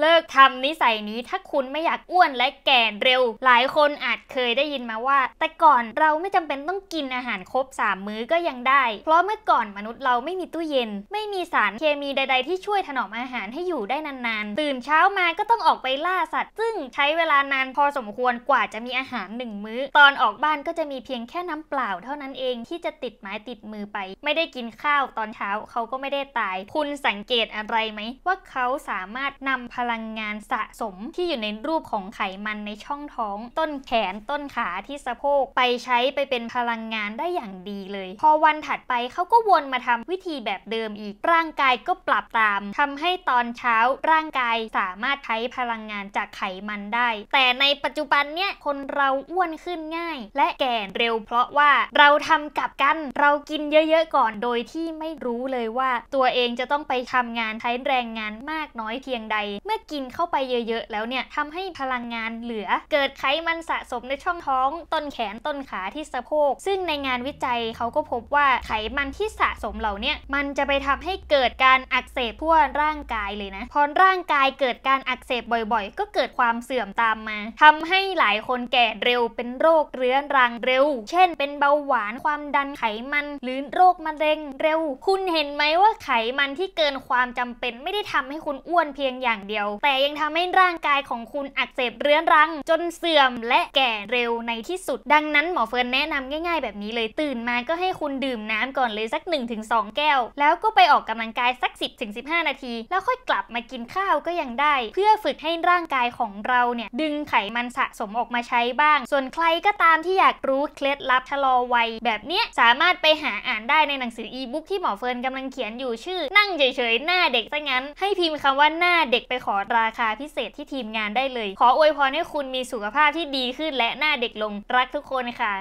เลิกทำ นิสัย นี้ถ้าคุณไม่อยากอ้วนและแก่เร็ว หลายคนอาจเคยได้ยินมาว่า แต่ก่อนเราไม่จำเป็นต้องกินอาหารครบ 3 มื้อก็ยังได้ เพราะเมื่อก่อนมนุษย์เราไม่มีตู้เย็น ไม่มีสารเคมีใด ๆที่ช่วยถนอมอาหารให้อยู่ได้นานๆ ตื่นเช้ามาก็ต้องออกไปล่าสัตว์ ซึ่งใช้เวลานานพอสมควรกว่าจะมีอาหาร 1 มื้อ ตอนออกบ้านก็จะมีเพียงแค่น้ำเปล่า เท่านั้นเองที่จะติดไม้ติดมือไป ไม่ได้กินข้าวตอนเช้าเขาก็ไม่ได้ตาย คุณสังเกตอะไรไหมว่าเขาสามารถนำพลลังงานสะสมที่อยู่ในรูปของไขมันในช่องท้อง ต้นแขนต้นขาที่สะโพก ไปใช้ไปเป็นพลังงานได้อย่างดีเลย พอวันถัดไปเขาก็วนมาทำวิธีแบบเดิมอีกร่างกายก็ปรับตาม ทำให้ตอนเช้าร่างกายสามารถใช้พลังงานจากไขมันได้ แต่ในปัจจุบันเนี่ยคนเราอ้วนขึ้นง่าย และแก่เร็ว เพราะว่าเราทำกับกันเรากินเยอะๆก่อนโดยที่ไม่รู้เลยว่าตัวเองจะต้องไปทำงานใช้แรงงานมากน้อยเพียงใดเมื่อกินเข้าไปเยอะ ๆ แล้วเนี่ยทำให้พลังงานเหลือ เกิดไขมันสะสมในช่องท้องต้นแขนต้นขาที่สะโพกซึ่งในงานวิจัยเขาก็พบว่าไขมันที่สะสมเหล่านี้มันจะไปทำให้เกิดการอักเสบทั่วร่างกายเลยนะพอร่างกายเกิดการอักเสบบ่อยๆ ก็เกิดความเสื่อมตามมา ทำให้หลายคนแก่เร็วเป็นโรคเรื้อรังเร็ว เช่น เป็นเบาหวานความดันไขมันหรือโรคมะเร็งเร็ว คุณเห็นไหมว่าไขมันที่เกินความจำเป็นไม่ได้ทำให้คุณอ้วนเพียงอย่างเดียวยวแต่ยังทำให้ร่างกายของคุณอักเสบเรื้อนรัง จนเสื่อมและแก่เร็วในที่สุดดังนั้นหมอเฟิร์นแนะนำง่ายๆแบบนี้เลยตื่นมาก็ให้คุณดื่มน้ำก่อนเลยสัก 1-2 แก้ว แล้วก็ไปออกกำลังกายสัก 10-15 นาที แล้วค่อยกลับมากินข้าวก็ยังได้ เพื่อฝึกให้ร่างกายของเราเนี่ย ดึงไขมันสะสมออกมาใช้บ้าง ส่วนใครก็ตามที่อยากรู้เคล็ดลับชะลอวัย แบบเนี้ยสามารถไปหาอ่านได้ในหนังสืออีบุ๊กที่หมอเฟิร์นกำลังเขียนอยู่ชื่อ นั่งเฉยๆหน้าเด็กซะงั้นให้พิมพ์คำว่าหน้าเด็กไปขอราคาพิเศษที่ทีมงานได้เลย ขออวยพรให้คุณมีสุขภาพที่ดีขึ้นและหน้าเด็กลง รักทุกคนค่ะ